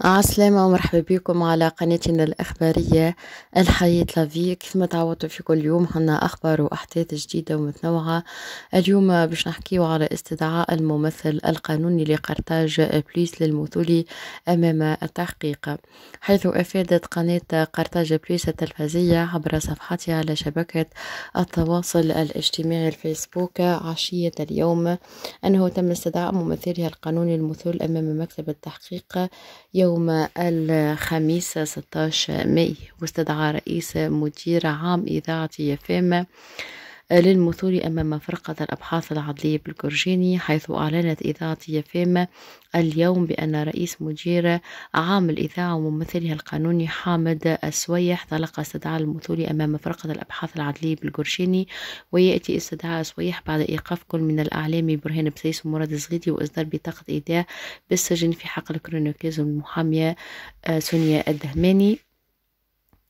عسلامة آه، ومرحبا بكم على قناتنا الإخبارية الحياة لافي كيف ما تعودتوا في كل يوم عنا أخبار وأحداث جديدة ومتنوعة اليوم باش نحكيو على استدعاء الممثل القانوني لقرطاج بليس للمثول أمام التحقيق حيث أفادت قناة قرطاج بليس التلفزية عبر صفحتها على شبكة التواصل الاجتماعي الفيسبوك عشية اليوم أنه تم استدعاء ممثلها القانوني المثول أمام مكتب التحقيق يوم يوم الخميس 16 ماي واستدعى رئيس مدير عام إذاعة يفام للمثور أمام فرقة الأبحاث العدلية بالجورجيني حيث أعلنت إذاعة يافيما اليوم بأن رئيس مدير عام الإذاعة وممثلها القانوني حامد السويح طلق استدعاء المثور أمام فرقة الأبحاث العدلية بالجورجيني ويأتي استدعاء السويح بعد إيقاف كل من الأعلام برهان بسيس ومراد صغيدي وإصدار بطاقة إيداع بالسجن في حقل كرونيكيز المحامية آه، سونيا الدهماني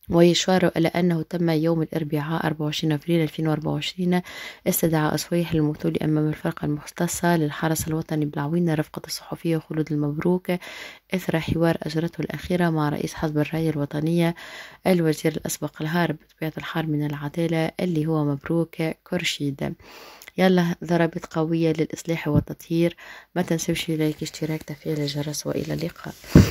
ويشار إلى أنه تم يوم الأربعاء 24 أبريل 2024 استدعاء صويح المثول أمام الفرقة المختصة للحرس الوطني بالعوينة رفقة الصحفية خلود المبروك إثر حوار أجرته الأخيرة مع رئيس حزب الرأي الوطنية الوزير الأسبق الهارب بطبيعة الحال من العدالة اللي هو مبروك كرشيد يلا ضربت قوية للإصلاح والتطهير ما تنسوش لايك اشتراك تفعيل الجرس وإلى اللقاء